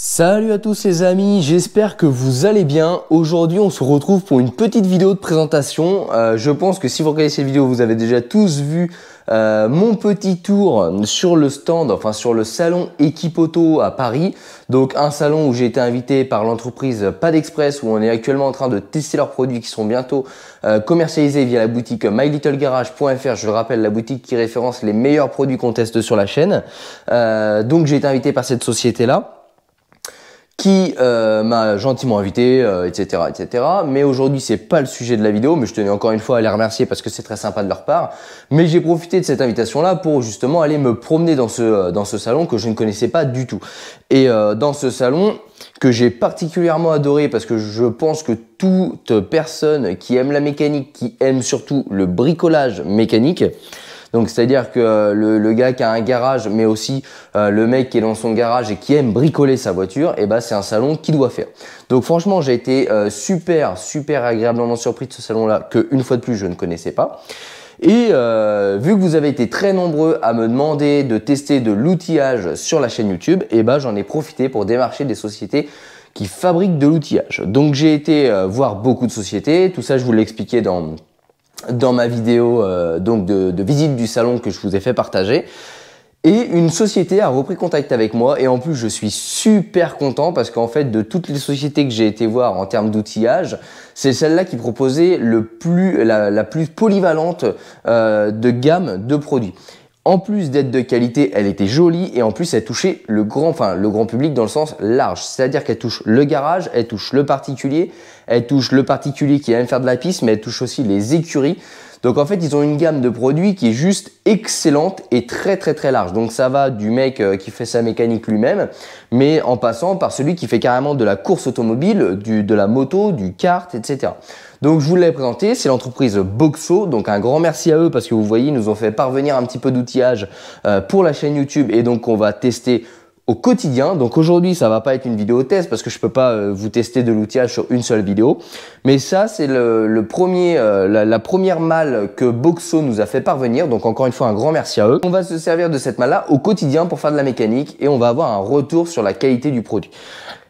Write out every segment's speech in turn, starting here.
Salut à tous les amis, j'espère que vous allez bien. Aujourd'hui on se retrouve pour une petite vidéo de présentation. Euh, je pense que si vous regardez cette vidéo, vous avez déjà tous vu euh, mon petit tour sur le stand, enfin sur le salon Equipoto à Paris. Donc un salon où j'ai été invité par l'entreprise Pad Express où on est actuellement en train de tester leurs produits qui seront bientôt euh, commercialisés via la boutique mylittlegarage.fr. Je rappelle, la boutique qui référence les meilleurs produits qu'on teste sur la chaîne. donc j'ai été invité par cette société là qui euh, m'a gentiment invité, etc., euh, etc. Mais aujourd'hui, c'est pas le sujet de la vidéo, mais je tenais encore une fois à les remercier parce que c'est très sympa de leur part. Mais j'ai profité de cette invitation-là pour justement aller me promener dans ce euh, dans ce salon que je ne connaissais pas du tout. Et dans ce salon que j'ai particulièrement adoré parce que je pense que toute personne qui aime la mécanique, qui aime surtout le bricolage mécanique, donc c'est-à-dire que euh, le, gars qui a un garage, mais aussi euh, le mec qui est dans son garage et qui aime bricoler sa voiture, et eh ben c'est un salon qu'il doit faire. Donc franchement, j'ai été euh, super, super agréablement surpris de ce salon-là, que une fois de plus, je ne connaissais pas. Et vu que vous avez été très nombreux à me demander de tester de l'outillage sur la chaîne YouTube, et eh ben j'en ai profité pour démarcher des sociétés qui fabriquent de l'outillage. Donc j'ai été voir beaucoup de sociétés, tout ça je vous l'expliquais dans dans ma vidéo euh, donc de, visite du salon que je vous ai fait partager. Et une société a repris contact avec moi et en plus je suis super content parce qu'en fait de toutes les sociétés que j'ai été voir en termes d'outillage, c'est celle-là qui proposait le plus, la, plus polyvalente euh, de gamme de produits en plus d'être de qualité, elle était jolie et en plus elle touchait le grand, enfin le grand public dans le sens large. C'est-à-dire qu'elle touche le garage, elle touche le particulier, elle touche le particulier qui aime faire de la piste, mais elle touche aussi les écuries. Donc en fait, ils ont une gamme de produits qui est juste excellente et très très très large. Donc ça va du mec euh, qui fait sa mécanique lui-même, mais en passant par celui qui fait carrément de la course automobile, du, de la moto, du kart, etc. Donc je vous l'ai présenté, c'est l'entreprise Boxo. Donc un grand merci à eux parce que vous voyez, ils nous ont fait parvenir un petit peu d'outillage euh, pour la chaîne YouTube et donc on va tester au quotidien. Donc aujourd'hui, ça va pas être une vidéo test parce que je peux pas euh, vous tester de l'outillage sur une seule vidéo. Mais ça, c'est le, premier, euh, la, la, première malle que Boxo nous a fait parvenir. Donc encore une fois, un grand merci à eux. On va se servir de cette malle-là au quotidien pour faire de la mécanique et on va avoir un retour sur la qualité du produit.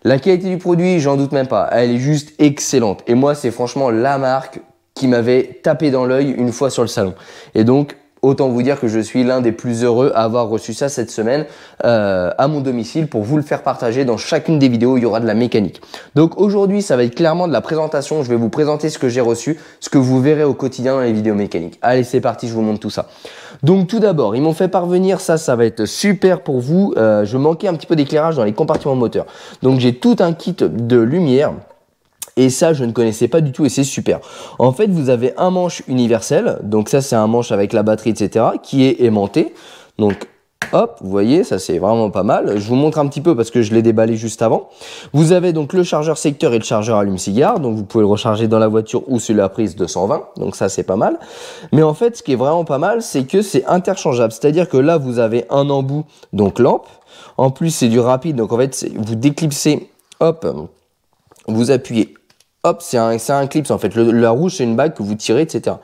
La qualité du produit, j'en doute même pas. Elle est juste excellente. Et moi, c'est franchement la marque qui m'avait tapé dans l'œil une fois sur le salon. Et donc, Autant vous dire que je suis l'un des plus heureux à avoir reçu ça cette semaine euh, à mon domicile pour vous le faire partager. Dans chacune des vidéos, il y aura de la mécanique. Donc aujourd'hui, ça va être clairement de la présentation. Je vais vous présenter ce que j'ai reçu, ce que vous verrez au quotidien dans les vidéos mécaniques. Allez, c'est parti, je vous montre tout ça. Donc tout d'abord, ils m'ont fait parvenir ça, ça va être super pour vous. Euh, je manquais un petit peu d'éclairage dans les compartiments moteurs. Donc j'ai tout un kit de lumière et ça, je ne connaissais pas du tout et c'est super. En fait, vous avez un manche universel. Donc ça, c'est un manche avec la batterie, etc. qui est aimanté. Donc Hop, vous voyez, ça c'est vraiment pas mal. Je vous montre un petit peu parce que je l'ai déballé juste avant. Vous avez donc le chargeur secteur et le chargeur allume-cigare. Donc vous pouvez le recharger dans la voiture ou sur la prise 220. Donc ça c'est pas mal. Mais en fait, ce qui est vraiment pas mal, c'est que c'est interchangeable. C'est-à-dire que là, vous avez un embout, donc lampe. En plus, c'est du rapide. Donc en fait, vous déclipsez, hop, vous appuyez hop, c'est un, un clips en fait. la rouge, c'est une bague que vous tirez, etc.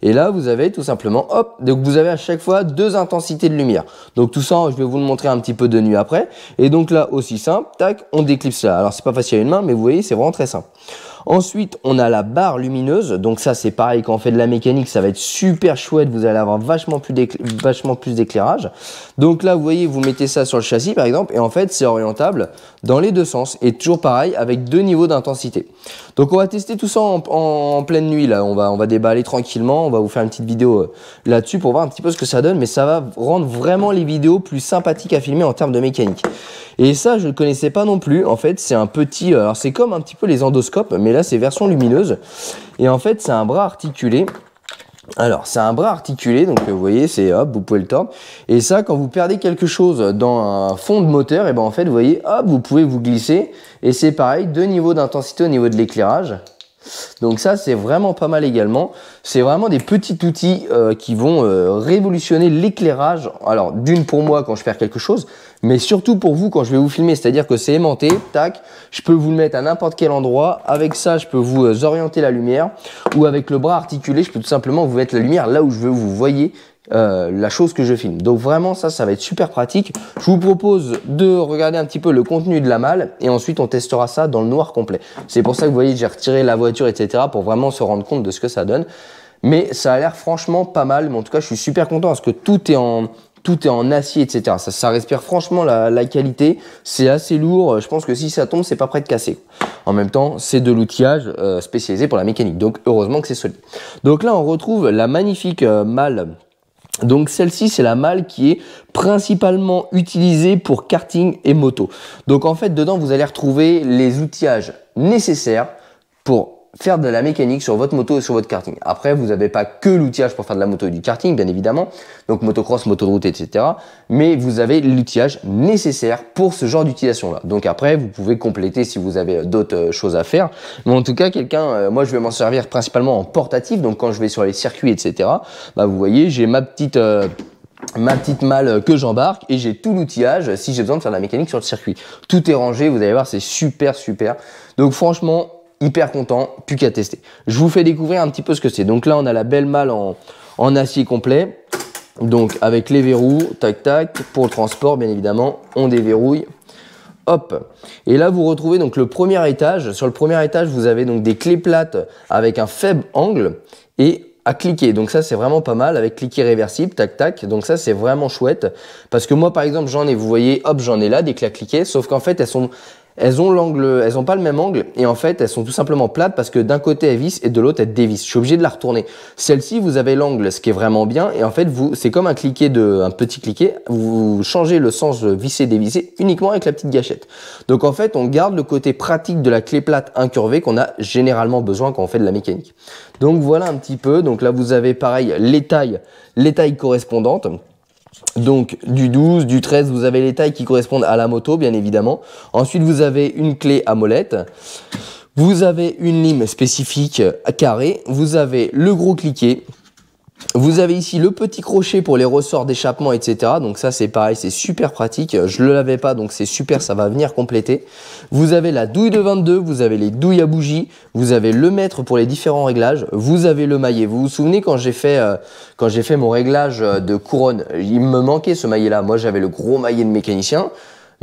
Et là, vous avez tout simplement, hop, donc vous avez à chaque fois deux intensités de lumière. Donc tout ça, je vais vous le montrer un petit peu de nuit après. Et donc là, aussi simple, tac, on déclipse là. Alors c'est pas facile à une main, mais vous voyez, c'est vraiment très simple. Ensuite, on a la barre lumineuse. Donc ça, c'est pareil, quand on fait de la mécanique, ça va être super chouette. Vous allez avoir vachement plus d'éclairage. Donc là, vous voyez, vous mettez ça sur le châssis, par exemple, et en fait, c'est orientable dans les deux sens. Et toujours pareil, avec deux niveaux d'intensité. Donc on va tester tout ça en, pleine nuit. Là, on va, on va déballer tranquillement. On va vous faire une petite vidéo euh, là-dessus pour voir un petit peu ce que ça donne. Mais ça va rendre vraiment les vidéos plus sympathiques à filmer en termes de mécanique. Et ça, je ne connaissais pas non plus. En fait, c'est un petit. Euh, alors, c'est comme un petit peu les endoscopes, mais là, c'est version lumineuse. Et en fait, c'est un bras articulé. Alors, c'est un bras articulé, donc euh, vous voyez, c'est hop, vous pouvez le tordre. Et ça, quand vous perdez quelque chose dans un fond de moteur, et eh ben en fait, vous voyez, hop, vous pouvez vous glisser. Et c'est pareil, deux niveaux d'intensité au niveau de l'éclairage. Donc ça, c'est vraiment pas mal également. C'est vraiment des petits outils euh, qui vont euh, révolutionner l'éclairage. Alors, d'une pour moi quand je perds quelque chose, mais surtout pour vous quand je vais vous filmer. C'est-à-dire que c'est aimanté, tac, je peux vous le mettre à n'importe quel endroit. Avec ça, je peux vous euh, orienter la lumière. Ou avec le bras articulé, je peux tout simplement vous mettre la lumière là où je veux vous voyez euh, la chose que je filme. Donc vraiment ça, ça va être super pratique. Je vous propose de regarder un petit peu le contenu de la malle et ensuite on testera ça dans le noir complet. C'est pour ça que vous voyez, j'ai retiré la voiture, etc. pour vraiment se rendre compte de ce que ça donne. Mais ça a l'air franchement pas mal. Mais en tout cas, je suis super content parce que tout est en, tout est en acier, etc. Ça, respire franchement la, qualité. C'est assez lourd. Je pense que si ça tombe, c'est pas prêt de casser. En même temps, c'est de l'outillage euh, spécialisé pour la mécanique. Donc, heureusement que c'est solide. Donc là, on retrouve la magnifique euh, malle donc celle-ci, c'est la malle qui est principalement utilisée pour karting et moto. Donc en fait, dedans, vous allez retrouver les outillages nécessaires pour faire de la mécanique sur votre moto et sur votre karting. Après, vous n'avez pas que l'outillage pour faire de la moto et du karting, bien évidemment, donc motocross, route etc. Mais vous avez l'outillage nécessaire pour ce genre d'utilisation-là. Donc après, vous pouvez compléter si vous avez euh, d'autres euh, choses à faire. Mais en tout cas, quelqu'un, euh, moi, je vais m'en servir principalement en portatif. Donc quand je vais sur les circuits, etc. Bah, vous voyez, j'ai ma petite ma petite malle que j'embarque et j'ai tout l'outillage si j'ai besoin de faire de la mécanique sur le circuit. Tout est rangé, vous allez voir, c'est super super. Donc franchement, hyper content, plus qu'à tester. Je vous fais découvrir un petit peu ce que c'est. Donc là, on a la belle malle en, acier complet. Donc avec les verrous, tac tac, pour le transport bien évidemment, on déverrouille. Hop Et là vous retrouvez donc le premier étage. Sur le premier étage vous avez donc des clés plates avec un faible angle et à cliquer. Donc ça c'est vraiment pas mal avec cliquer réversible, tac tac. Donc ça c'est vraiment chouette parce que moi par exemple j'en ai, vous voyez, hop j'en ai là des clés à cliquer, sauf qu'en fait elles sont elles ont l'angle, elles ont pas le même angle et en fait elles sont tout simplement plates parce que d'un côté elles vissent et de l'autre elles dévissent. Je suis obligé de la retourner. Celle-ci vous avez l'angle, ce qui est vraiment bien et en fait vous, c'est comme un cliquet de, un petit cliquet, vous changez le sens visser dévisser uniquement avec la petite gâchette. Donc en fait on garde le côté pratique de la clé plate incurvée qu'on a généralement besoin quand on fait de la mécanique. Donc voilà un petit peu. Donc là vous avez pareil les tailles, les tailles correspondantes. Donc du 12, du 13, vous avez les tailles qui correspondent à la moto, bien évidemment. Ensuite, vous avez une clé à molette. Vous avez une lime spécifique carrée. Vous avez le gros cliquet vous avez ici le petit crochet pour les ressorts d'échappement, etc. Donc ça, c'est pareil, c'est super pratique. Je le l'avais pas, donc c'est super, ça va venir compléter. Vous avez la douille de 22, vous avez les douilles à bougie, vous avez le maître pour les différents réglages, vous avez le maillet. Vous vous souvenez quand j'ai fait, euh, quand j'ai fait mon réglage euh, de couronne, il me manquait ce maillet-là. Moi, j'avais le gros maillet de mécanicien.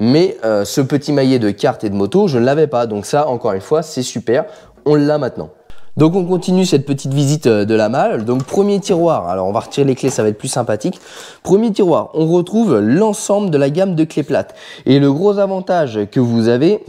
Mais euh, ce petit maillet de carte et de moto, je ne l'avais pas. Donc ça, encore une fois, c'est super. On l'a maintenant. Donc on continue cette petite visite euh, de la malle. Donc premier tiroir, alors on va retirer les clés, ça va être plus sympathique. Premier tiroir, on retrouve l'ensemble de la gamme de clés plates. Et le gros avantage que vous avez,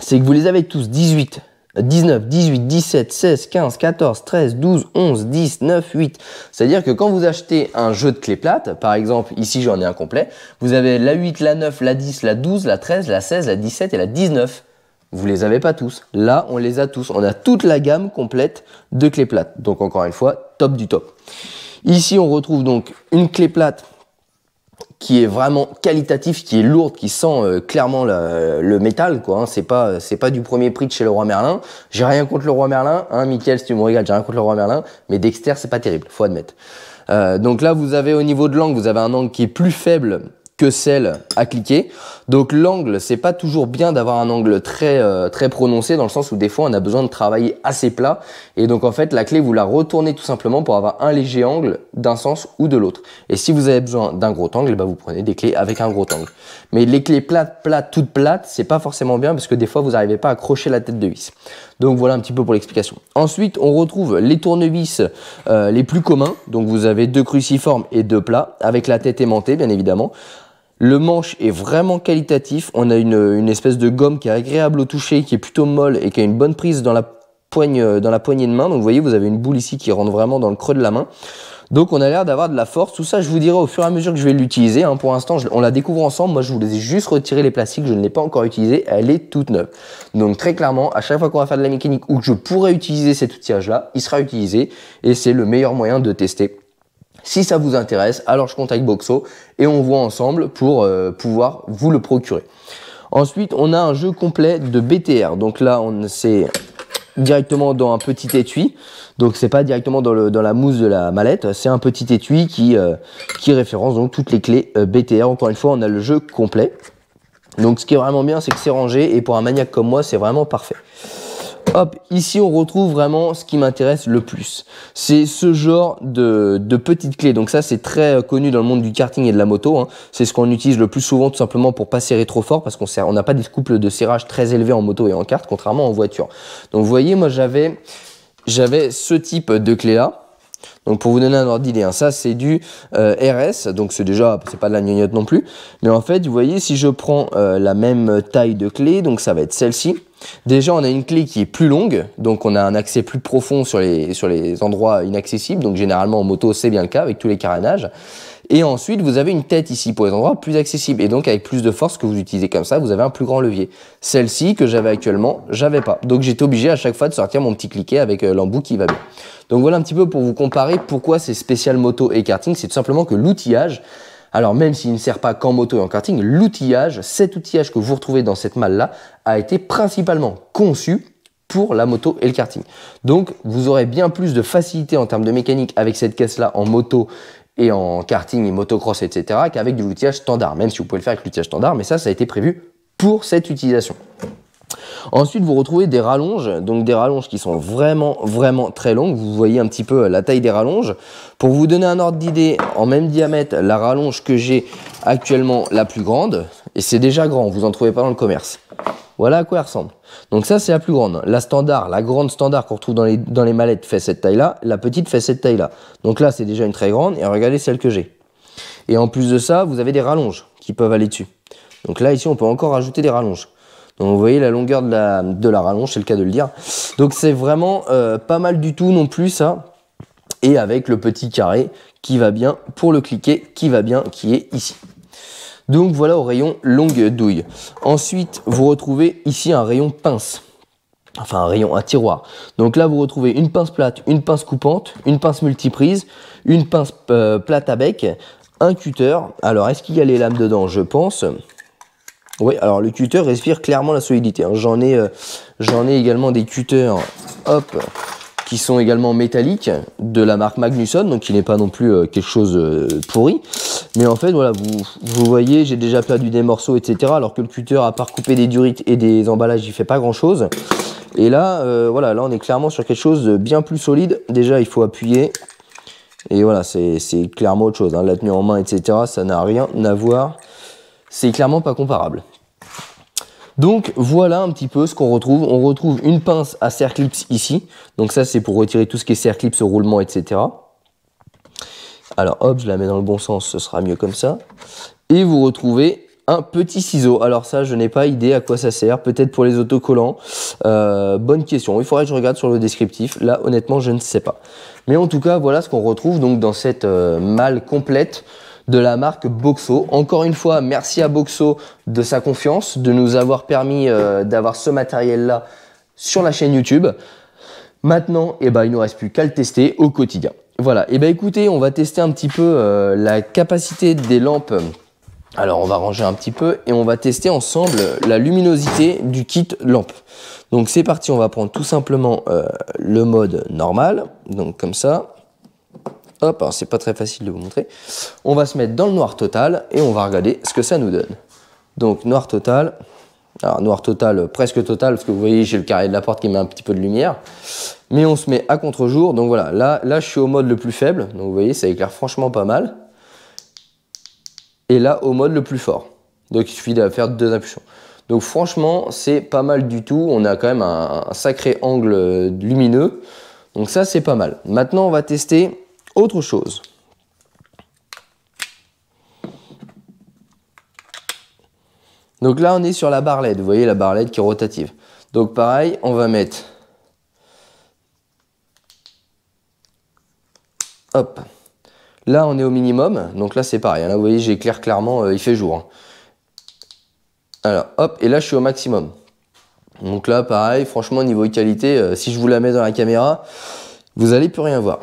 c'est que vous les avez tous 18. 19, 18, 17, 16, 15, 14, 13, 12, 11, 10, 9, 8. C'est-à-dire que quand vous achetez un jeu de clés plates, par exemple, ici j'en ai un complet, vous avez la 8, la 9, la 10, la 12, la 13, la 16, la 17 et la 19. Vous les avez pas tous. Là, on les a tous. On a toute la gamme complète de clés plates. Donc encore une fois, top du top. Ici, on retrouve donc une clé plate qui est vraiment qualitative, qui est lourde, qui sent euh, clairement le métal, quoi. Hein. C'est pas, euh, c'est pas du premier prix de chez le roi Merlin. J'ai rien contre le roi Merlin, hein, Michael, si tu me regardes, j'ai rien contre le roi Merlin, mais Dexter, c'est pas terrible, faut admettre. Euh, donc là, vous avez au niveau de l'angle, vous avez un angle qui est plus faible que celle à cliquer. Donc l'angle, c'est pas toujours bien d'avoir un angle très euh, très prononcé dans le sens où des fois on a besoin de travailler assez plat et donc en fait la clé vous la retournez tout simplement pour avoir un léger angle d'un sens ou de l'autre. Et si vous avez besoin d'un gros angle, bah, vous prenez des clés avec un gros angle. Mais les clés plates plates toutes plates, c'est pas forcément bien parce que des fois vous n'arrivez pas à accrocher la tête de vis. Donc voilà un petit peu pour l'explication. Ensuite, on retrouve les tournevis euh, les plus communs. Donc vous avez deux cruciformes et deux plats avec la tête aimantée bien évidemment. Le manche est vraiment qualitatif. On a une, espèce de gomme qui est agréable au toucher, qui est plutôt molle et qui a une bonne prise dans la euh, dans la poignée de main. Donc vous voyez, vous avez une boule ici qui rentre vraiment dans le creux de la main. Donc on a l'air d'avoir de la force. Tout ça, je vous dirai au fur et à mesure que je vais l'utiliser. Hein. pour l'instant, on la découvre ensemble. Moi, je vous les ai juste retiré les plastiques. Je ne l'ai pas encore utilisée. Elle est toute neuve. Donc très clairement, à chaque fois qu'on va faire de la mécanique ou que je pourrais utiliser cet outillage-là, il sera utilisé. Et c'est le meilleur moyen de tester si ça vous intéresse, alors je contacte Boxo et on voit ensemble pour euh, pouvoir vous le procurer. Ensuite, on a un jeu complet de BTR. Donc là, on c'est directement dans un petit étui. Donc c'est pas directement dans, le, dans, la mousse de la mallette, c'est un petit étui qui, euh, qui référence donc toutes les clés euh, BTR. Encore une fois, on a le jeu complet. Donc ce qui est vraiment bien, c'est que c'est rangé et pour un maniaque comme moi, c'est vraiment parfait. Hop, ici on retrouve vraiment ce qui m'intéresse le plus. C'est ce genre de, de petites clés. Donc ça c'est très euh, connu dans le monde du karting et de la moto. Hein. C'est ce qu'on utilise le plus souvent tout simplement pour pas serrer trop fort parce qu'on on n'a pas des couples de serrage très élevés en moto et en carte contrairement en voiture. Donc vous voyez moi j'avais j'avais ce type de clé là. Donc pour vous donner un ordre d'idée, hein, ça c'est du euh, RS, donc c'est déjà, c'est pas de la gnognotte non plus. Mais en fait, vous voyez, si je prends euh, la même taille de clé, donc ça va être celle-ci. Déjà, on a une clé qui est plus longue, donc on a un accès plus profond sur les, sur les endroits inaccessibles. Donc généralement en moto, c'est bien le cas avec tous les carénages. Et ensuite, vous avez une tête ici pour les endroits plus accessibles. Et donc, avec plus de force que vous utilisez comme ça, vous avez un plus grand levier. Celle-ci que j'avais actuellement, j'avais pas. Donc, j'étais obligé à chaque fois de sortir mon petit cliquet avec euh, l'embout qui va bien. Donc, voilà un petit peu pour vous comparer pourquoi c'est spécial moto et karting. C'est tout simplement que l'outillage, alors même s'il ne sert pas qu'en moto et en karting, l'outillage, cet outillage que vous retrouvez dans cette malle-là, a été principalement conçu pour la moto et le karting. Donc vous aurez bien plus de facilité en termes de mécanique avec cette caisse là en moto et en karting et motocross, etc., qu'avec de l'outillage standard, même si vous pouvez le faire avec l'outillage standard, mais ça, ça a été prévu pour cette utilisation. Ensuite, vous retrouvez des rallonges, donc des rallonges qui sont vraiment, vraiment très longues. Vous voyez un petit peu la taille des rallonges. Pour vous donner un ordre d'idée, en même diamètre, la rallonge que j'ai actuellement la plus grande, et c'est déjà grand, vous n'en trouvez pas dans le commerce. Voilà à quoi elle ressemble. Donc ça, c'est la plus grande. La standard, la grande standard qu'on retrouve dans les, dans les mallettes fait cette taille-là. La petite fait cette taille-là. Donc là, c'est déjà une très grande. Et regardez celle que j'ai. Et en plus de ça, vous avez des rallonges qui peuvent aller dessus. Donc là, ici, on peut encore ajouter des rallonges. Donc vous voyez la longueur de la, de la rallonge, c'est le cas de le dire. Donc c'est vraiment euh, pas mal du tout non plus ça. Et avec le petit carré qui va bien pour le cliquer, qui va bien, qui est ici. Donc voilà au rayon longue douille. Ensuite, vous retrouvez ici un rayon pince. Enfin, un rayon, un tiroir. Donc là, vous retrouvez une pince plate, une pince coupante, une pince multiprise, une pince euh, plate à bec, un cutter. Alors, est-ce qu'il y a les lames dedans Je pense. Oui, alors le cutter respire clairement la solidité. Hein. J'en ai, euh, j'en ai également des cutters, hop, qui sont également métalliques de la marque Magnusson, donc il n'est pas non plus euh, quelque chose pourri. Mais en fait, voilà, vous, voyez, j'ai déjà perdu des morceaux, etc. Alors que le cutter, à part couper des durites et des emballages, il fait pas grand chose. Et là, euh, voilà, là, on est clairement sur quelque chose de bien plus solide. Déjà, il faut appuyer. Et voilà, c'est clairement autre chose. Hein. La tenue en main, etc., ça n'a rien à voir. C'est clairement pas comparable. Donc voilà un petit peu ce qu'on retrouve. On retrouve une pince à serre ici. Donc ça c'est pour retirer tout ce qui est serre clips, roulement, etc. Alors hop, je la mets dans le bon sens, ce sera mieux comme ça. Et vous retrouvez un petit ciseau. Alors ça, je n'ai pas idée à quoi ça sert. Peut-être pour les autocollants. Euh, bonne question. Il faudrait que je regarde sur le descriptif. Là, honnêtement, je ne sais pas. Mais en tout cas, voilà ce qu'on retrouve donc dans cette euh, malle complète de la marque Boxo. Encore une fois, merci à Boxo de sa confiance, de nous avoir permis euh, d'avoir ce matériel-là sur la chaîne YouTube. Maintenant, eh ben, il ne nous reste plus qu'à le tester au quotidien. Voilà, et eh bien écoutez, on va tester un petit peu euh, la capacité des lampes. Alors on va ranger un petit peu et on va tester ensemble la luminosité du kit lampe. Donc c'est parti, on va prendre tout simplement euh, le mode normal, donc comme ça. Hop, c'est pas très facile de vous montrer. On va se mettre dans le noir total et on va regarder ce que ça nous donne. Donc noir total, alors noir total, presque total, parce que vous voyez, j'ai le carré de la porte qui met un petit peu de lumière. Mais on se met à contre-jour, donc voilà, là, là je suis au mode le plus faible, donc vous voyez, ça éclaire franchement pas mal. Et là, au mode le plus fort. Donc il suffit de faire deux impulsions. Donc franchement, c'est pas mal du tout, on a quand même un sacré angle lumineux. Donc ça, c'est pas mal. Maintenant, on va tester autre chose. Donc là, on est sur la barlette. Vous voyez la barlette qui est rotative. Donc pareil, on va mettre... Hop. Là, on est au minimum. Donc là, c'est pareil. Hein. Là, vous voyez, j'éclaire clairement, euh, il fait jour. Hein. Alors, hop. Et là, je suis au maximum. Donc là, pareil, franchement, niveau qualité, euh, si je vous la mets dans la caméra, vous n'allez plus rien voir.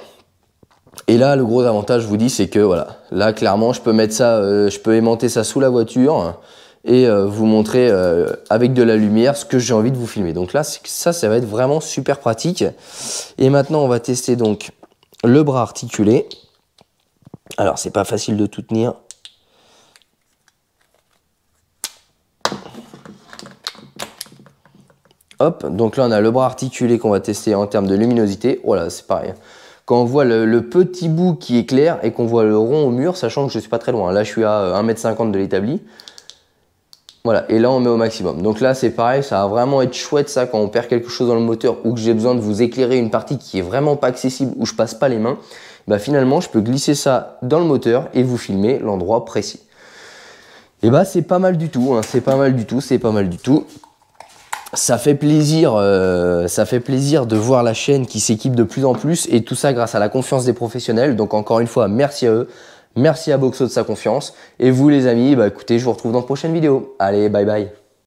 Et là, le gros avantage, je vous dis, c'est que voilà, là, clairement, je peux mettre ça, euh, je peux aimanter ça sous la voiture et euh, vous montrer euh, avec de la lumière ce que j'ai envie de vous filmer. Donc là, ça, ça va être vraiment super pratique. Et maintenant, on va tester donc le bras articulé. Alors, c'est pas facile de tout tenir. Hop, donc là on a le bras articulé qu'on va tester en termes de luminosité. Voilà, oh c'est pareil. Hein. Quand on voit le, petit bout qui éclaire et qu'on voit le rond au mur, sachant que je suis pas très loin. Hein. Là je suis à 1m50 euh, de l'établi. Voilà, et là on met au maximum. Donc là c'est pareil, ça va vraiment être chouette ça quand on perd quelque chose dans le moteur ou que j'ai besoin de vous éclairer une partie qui est vraiment pas accessible où je passe pas les mains, bah finalement je peux glisser ça dans le moteur et vous filmer l'endroit précis. Et bah c'est pas mal du tout, hein, c'est pas mal du tout, c'est pas mal du tout. Ça fait plaisir, euh, ça fait plaisir de voir la chaîne qui s'équipe de plus en plus et tout ça grâce à la confiance des professionnels. Donc encore une fois, merci à eux. Merci à Boxo de sa confiance. Et vous les amis, bah écoutez, je vous retrouve dans une prochaine vidéo. Allez, bye bye.